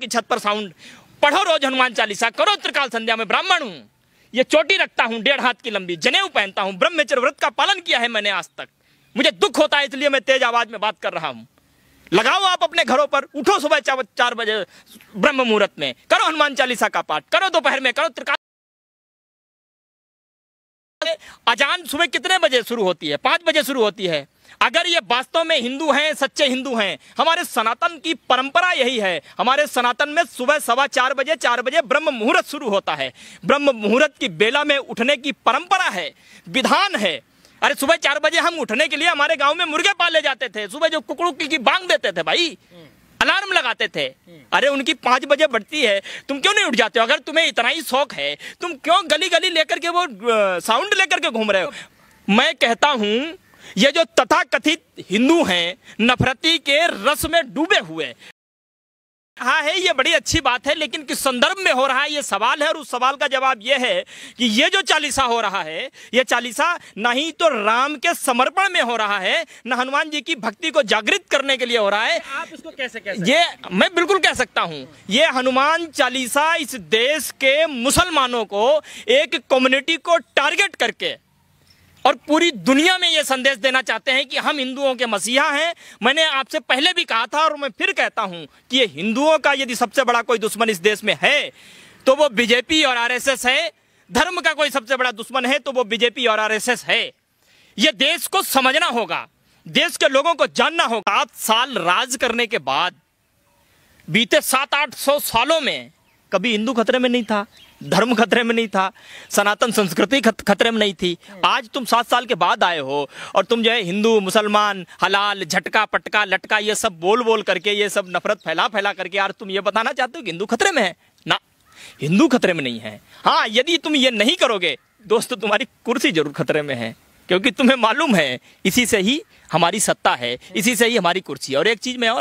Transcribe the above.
की छत पर साउंड पढ़ो रोज हनुमान चालीसा करो त्रिकाल संध्या में ब्राह्मण हूँ ये चोटी रखता हूँ डेढ़ हाथ की लंबी जनेऊ पहनता हूँ ब्रह्मचर व्रत का पालन किया है मैंने आज तक मुझे दुख होता है इसलिए मैं तेज आवाज में बात कर रहा हूँ लगाओ आप अपने घरों पर उठो सुबह चार बजे ब्रह्म मुहूर्त में करो हनुमान चालीसा का पाठ करो दोपहर में करो त्रिकाल अजान सुबह कितने बजे शुरू होती है पांच बजे शुरू होती है अगर ये वास्तव में हिंदू हैं सच्चे हिंदू हैं हमारे सनातन की परंपरा यही है हमारे सनातन में सुबह सवा चार बजे चार बजे ब्रह्म मुहूर्त शुरू होता है ब्रह्म मुहूर्त की बेला में उठने की परंपरा है विधान है अरे सुबह चार बजे हम उठने के लिए हमारे गांव में मुर्गे पाले जाते थे सुबह जो कुकड़ू की बांग देते थे भाई अलार्म लगाते थे अरे उनकी पांच बजे बढ़ती है तुम क्यों नहीं उठ जाते हो अगर तुम्हें इतना ही शौक है तुम क्यों गली गली लेकर के वो साउंड लेकर के घूम रहे हो तो मैं कहता हूं ये जो तथाकथित हिंदू हैं नफरती के रस में डूबे हुए हाँ है ये बड़ी अच्छी बात है लेकिन किस संदर्भ में हो रहा है ये सवाल है और उस सवाल का जवाब ये है कि ये जो चालीसा हो रहा है ये चालीसा ना ही तो राम के समर्पण में हो रहा है न हनुमान जी की भक्ति को जागृत करने के लिए हो रहा है आप इसको कैसे कह ये मैं बिल्कुल कह सकता हूँ ये हनुमान चालीसा इस देश के मुसलमानों को एक कम्युनिटी को टारगेट करके और पूरी दुनिया में ये संदेश देना चाहते हैं कि हम हिंदुओं के मसीहा हैं मैंने आपसे पहले भी कहा था और मैं फिर कहता हूं कि ये हिंदुओं का यदि सबसे बड़ा कोई दुश्मन इस देश में है तो वो बीजेपी और आरएसएस है धर्म का कोई सबसे बड़ा दुश्मन है तो वो बीजेपी और आरएसएस है ये देश को समझना होगा देश के लोगों को जानना होगा सात साल राज करने के बाद बीते सात आठ सौ सालों में कभी हिंदू खतरे में नहीं था धर्म खतरे में नहीं था सनातन संस्कृति खतरे में नहीं थी आज तुम सात साल के बाद आए हो और तुम जो है हिंदू मुसलमान हलाल झटका पटका लटका ये सब बोल बोल करके ये सब नफरत फैला फैला करके यार तुम ये बताना चाहते हो कि हिंदू खतरे में है ना हिंदू खतरे में नहीं है हाँ यदि तुम ये नहीं करोगे दोस्तों तुम्हारी कुर्सी जरूर खतरे में है क्योंकि तुम्हें मालूम है इसी से ही हमारी सत्ता है इसी से ही हमारी कुर्सी और एक चीज मैं और